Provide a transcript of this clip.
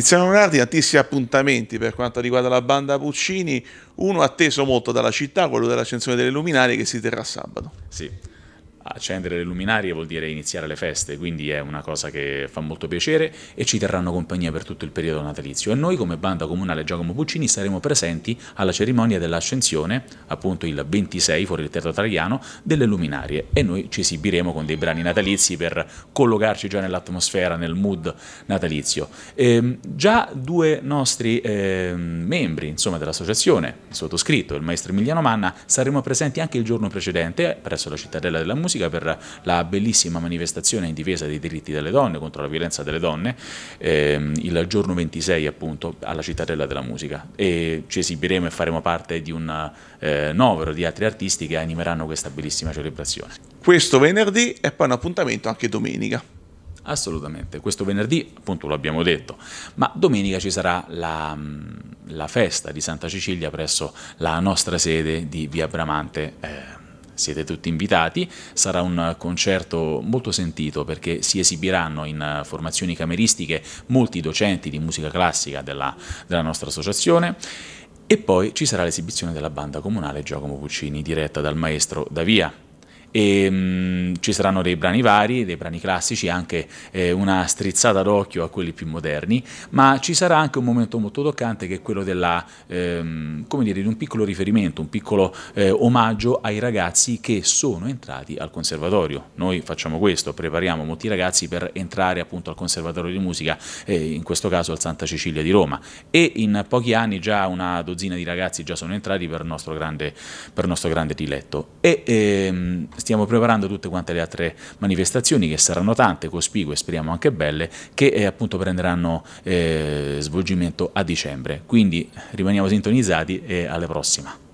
Tiziano Nardi, tantissimi appuntamenti per quanto riguarda la banda Puccini, uno atteso molto dalla città, quello dell'accensione delle luminarie che si terrà sabato. Sì accendere le luminarie vuol dire iniziare le feste, quindi è una cosa che fa molto piacere e ci terranno compagnia per tutto il periodo natalizio. E noi come banda comunale Giacomo Puccini saremo presenti alla cerimonia dell'ascensione, appunto il 26 fuori il teatro italiano, delle luminarie e noi ci esibiremo con dei brani natalizi per collocarci già nell'atmosfera, nel mood natalizio. E ehm, già due nostri eh, membri insomma, dell'associazione, il sottoscritto e il maestro Emiliano Manna, saremo presenti anche il giorno precedente presso la Cittadella della Musica Musica per la bellissima manifestazione in difesa dei diritti delle donne, contro la violenza delle donne, ehm, il giorno 26 appunto alla Cittadella della Musica e ci esibiremo e faremo parte di un eh, novero di altri artisti che animeranno questa bellissima celebrazione. Questo venerdì e poi un appuntamento anche domenica. Assolutamente, questo venerdì appunto lo abbiamo detto, ma domenica ci sarà la, mm, la festa di Santa Cecilia presso la nostra sede di Via Bramante eh, siete tutti invitati, sarà un concerto molto sentito perché si esibiranno in eh, formazioni cameristiche molti docenti di musica classica della, della nostra associazione e poi ci sarà l'esibizione della banda comunale Giacomo Puccini diretta dal maestro Davia e mh, mm, ci saranno dei brani vari, dei brani classici, anche eh, una strizzata d'occhio a quelli più moderni, ma ci sarà anche un momento molto toccante che è quello della, ehm, dire, di un piccolo riferimento, un piccolo eh, omaggio ai ragazzi che sono entrati al conservatorio. Noi facciamo questo, prepariamo molti ragazzi per entrare appunto al conservatorio di musica, eh, in questo caso al Santa Cecilia di Roma e in pochi anni già una dozzina di ragazzi già sono entrati per nostro grande, per nostro grande diletto. E, ehm, stiamo preparando tutte quante le altre manifestazioni che saranno tante, cospicue, speriamo anche belle, che eh, appunto prenderanno eh, svolgimento a dicembre. Quindi rimaniamo sintonizzati e alla prossima.